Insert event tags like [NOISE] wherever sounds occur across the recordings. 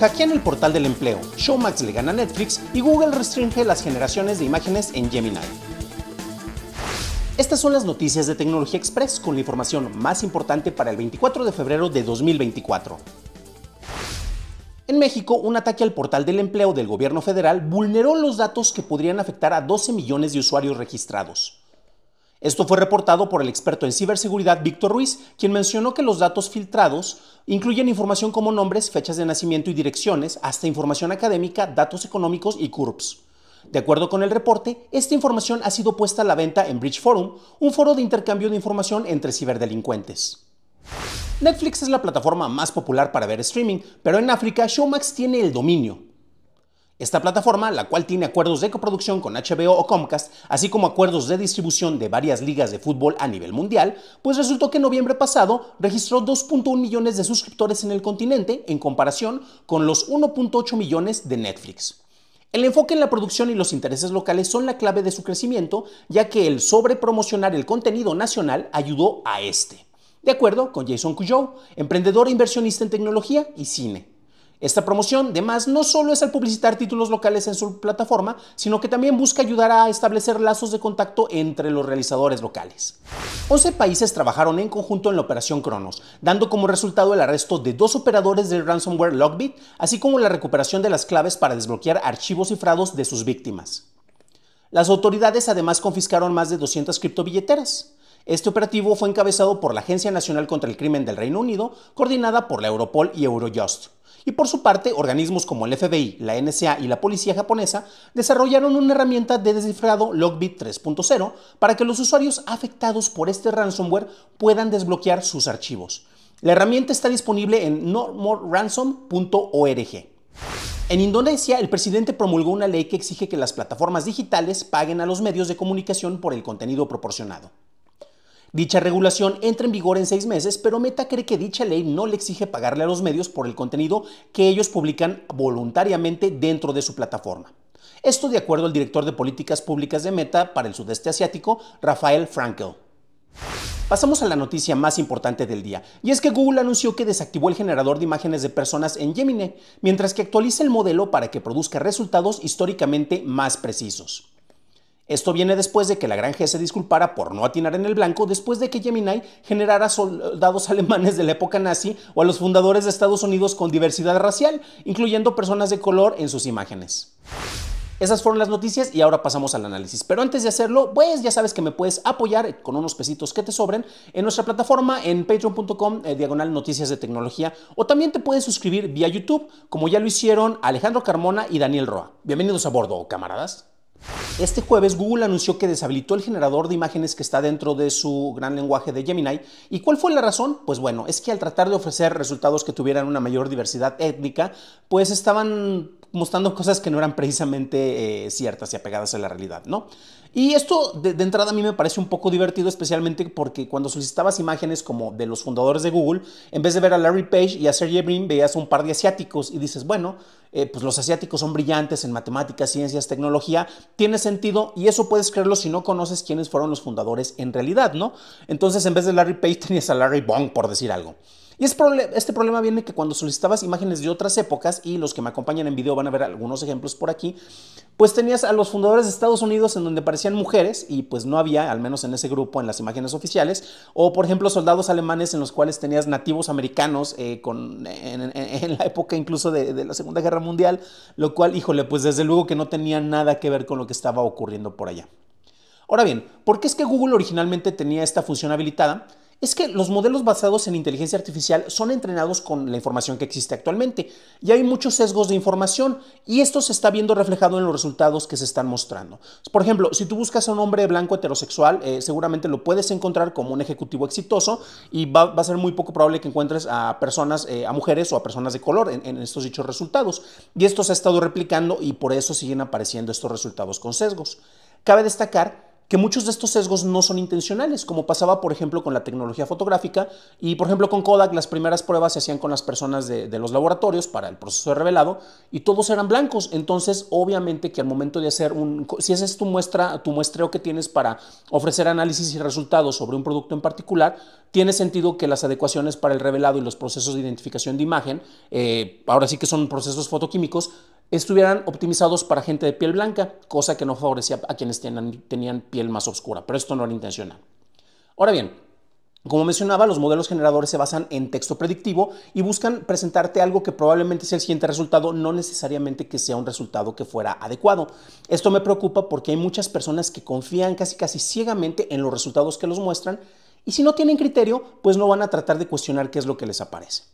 Hackean el portal del empleo, Showmax le gana a Netflix y Google restringe las generaciones de imágenes en Gemini. Estas son las noticias de Tecnología Express con la información más importante para el 24 de febrero de 2024. En México, un ataque al portal del empleo del gobierno federal vulneró los datos que podrían afectar a 12 millones de usuarios registrados. Esto fue reportado por el experto en ciberseguridad Víctor Ruiz, quien mencionó que los datos filtrados incluyen información como nombres, fechas de nacimiento y direcciones, hasta información académica, datos económicos y CURPS. De acuerdo con el reporte, esta información ha sido puesta a la venta en Bridge Forum, un foro de intercambio de información entre ciberdelincuentes. Netflix es la plataforma más popular para ver streaming, pero en África Showmax tiene el dominio. Esta plataforma, la cual tiene acuerdos de coproducción con HBO o Comcast, así como acuerdos de distribución de varias ligas de fútbol a nivel mundial, pues resultó que en noviembre pasado registró 2.1 millones de suscriptores en el continente en comparación con los 1.8 millones de Netflix. El enfoque en la producción y los intereses locales son la clave de su crecimiento, ya que el sobrepromocionar el contenido nacional ayudó a este. De acuerdo con Jason cuyo emprendedor e inversionista en tecnología y cine. Esta promoción, además, no solo es al publicitar títulos locales en su plataforma, sino que también busca ayudar a establecer lazos de contacto entre los realizadores locales. 11 países trabajaron en conjunto en la operación Cronos, dando como resultado el arresto de dos operadores del ransomware Lockbit, así como la recuperación de las claves para desbloquear archivos cifrados de sus víctimas. Las autoridades además confiscaron más de 200 criptobilleteras. Este operativo fue encabezado por la Agencia Nacional contra el Crimen del Reino Unido, coordinada por la Europol y Eurojust. Y por su parte, organismos como el FBI, la NSA y la policía japonesa desarrollaron una herramienta de descifrado Logbit 3.0 para que los usuarios afectados por este ransomware puedan desbloquear sus archivos. La herramienta está disponible en notmoreransom.org. En Indonesia, el presidente promulgó una ley que exige que las plataformas digitales paguen a los medios de comunicación por el contenido proporcionado. Dicha regulación entra en vigor en seis meses, pero Meta cree que dicha ley no le exige pagarle a los medios por el contenido que ellos publican voluntariamente dentro de su plataforma. Esto de acuerdo al director de políticas públicas de Meta para el sudeste asiático, Rafael Frankel. Pasamos a la noticia más importante del día, y es que Google anunció que desactivó el generador de imágenes de personas en Gemini, mientras que actualiza el modelo para que produzca resultados históricamente más precisos. Esto viene después de que la granja se disculpara por no atinar en el blanco después de que Gemini generara soldados [LAUGHS] alemanes de la época nazi o a los fundadores de Estados Unidos con diversidad racial, incluyendo personas de color en sus imágenes. Esas fueron las noticias y ahora pasamos al análisis. Pero antes de hacerlo, pues ya sabes que me puedes apoyar con unos pesitos que te sobren en nuestra plataforma en patreon.com eh, diagonal noticias de tecnología o también te puedes suscribir vía YouTube como ya lo hicieron Alejandro Carmona y Daniel Roa. Bienvenidos a bordo, camaradas. Este jueves Google anunció que deshabilitó el generador de imágenes que está dentro de su gran lenguaje de Gemini. ¿Y cuál fue la razón? Pues bueno, es que al tratar de ofrecer resultados que tuvieran una mayor diversidad étnica, pues estaban mostrando cosas que no eran precisamente eh, ciertas y apegadas a la realidad, ¿no? Y esto de, entrada a mí me parece un poco divertido, especialmente porque cuando solicitabas imágenes como de los fundadores de Google, en vez de ver a Larry Page y a Sergey Brin, veías un par de asiáticos y dices, bueno, eh, pues los asiáticos son brillantes en matemáticas, ciencias, tecnología, tiene sentido y eso puedes creerlo si no conoces quiénes fueron los fundadores en realidad, ¿no? Entonces en vez de Larry Page [LAUGHS] tenías a Larry Bong, por decir algo. Y este problema viene que cuando solicitabas imágenes de otras épocas, y los que me acompañan en video van a ver algunos ejemplos por aquí, pues tenías a los fundadores de Estados Unidos en donde aparecían mujeres, y pues no había, al menos en ese grupo, en las imágenes oficiales, o por ejemplo soldados alemanes en los cuales tenías nativos americanos eh, con, en, la época incluso de, de la Segunda Guerra Mundial, lo cual, híjole, pues desde luego que no tenía nada que ver con lo que estaba ocurriendo por allá. Ahora bien, ¿por qué es que Google originalmente tenía esta función habilitada? es que los modelos basados en inteligencia artificial son entrenados con la información que existe actualmente y hay muchos sesgos de información y esto se está viendo reflejado en los resultados que se están mostrando. Por ejemplo, si tú buscas a un hombre blanco heterosexual, eh, seguramente lo puedes encontrar como un ejecutivo exitoso y va, a ser muy poco probable que encuentres a personas, eh, a mujeres o a personas de color en, en estos dichos resultados. Y esto se ha estado replicando y por eso siguen apareciendo estos resultados con sesgos. Cabe destacar que muchos de estos sesgos no son intencionales, como pasaba, por ejemplo, con la tecnología fotográfica y, por ejemplo, con Kodak, las primeras pruebas se hacían con las personas de, los laboratorios para el proceso de revelado y todos eran blancos. Entonces, obviamente que al momento de hacer un, si ese es tu muestra, tu muestreo que tienes para ofrecer análisis y resultados sobre un producto en particular, tiene sentido que las adecuaciones para el revelado y los procesos de identificación de imagen, eh, ahora sí que son procesos fotoquímicos, estuvieran optimizados para gente de piel blanca, cosa que no favorecía a quienes tenían, piel más oscura, pero esto no era intencional. Ahora bien, como mencionaba, los modelos generadores se basan en texto predictivo y buscan presentarte algo que probablemente sea el siguiente resultado, no necesariamente que sea un resultado que fuera adecuado. Esto me preocupa porque hay muchas personas que confían casi casi ciegamente en los resultados que los muestran y si no tienen criterio, pues no van a tratar de cuestionar qué es lo que les aparece.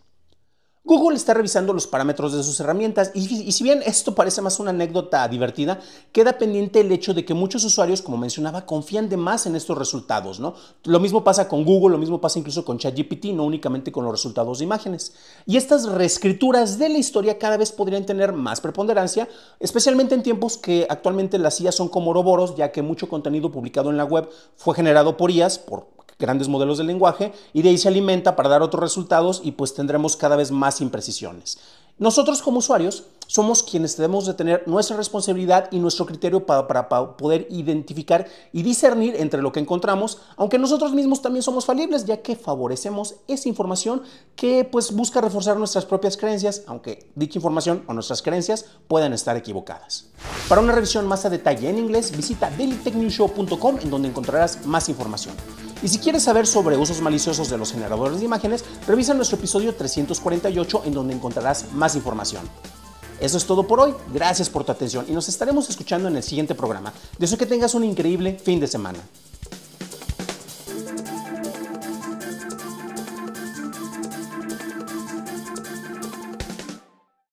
Google está revisando los parámetros de sus herramientas y, si bien esto parece más una anécdota divertida, queda pendiente el hecho de que muchos usuarios, como mencionaba, confían de más en estos resultados, ¿no? Lo mismo pasa con Google, lo mismo pasa incluso con ChatGPT, no únicamente con los resultados de imágenes. Y estas reescrituras de la historia cada vez podrían tener más preponderancia, especialmente en tiempos que actualmente las IA son como roboros, ya que mucho contenido publicado en la web fue generado por IAs, por grandes modelos de lenguaje y de ahí se alimenta para dar otros resultados y pues tendremos cada vez más imprecisiones. Nosotros como usuarios somos quienes debemos de tener nuestra responsabilidad y nuestro criterio para, para, poder identificar y discernir entre lo que encontramos, aunque nosotros mismos también somos falibles, ya que favorecemos esa información que pues busca reforzar nuestras propias creencias, aunque dicha información o nuestras creencias puedan estar equivocadas. Para una revisión más a detalle en inglés, visita dailytechnewshow.com en donde encontrarás más información. Y si quieres saber sobre usos maliciosos de los generadores de imágenes, revisa nuestro episodio 348 en donde encontrarás más información. Eso es todo por hoy, gracias por tu atención y nos estaremos escuchando en el siguiente programa. Deseo que tengas un increíble fin de semana.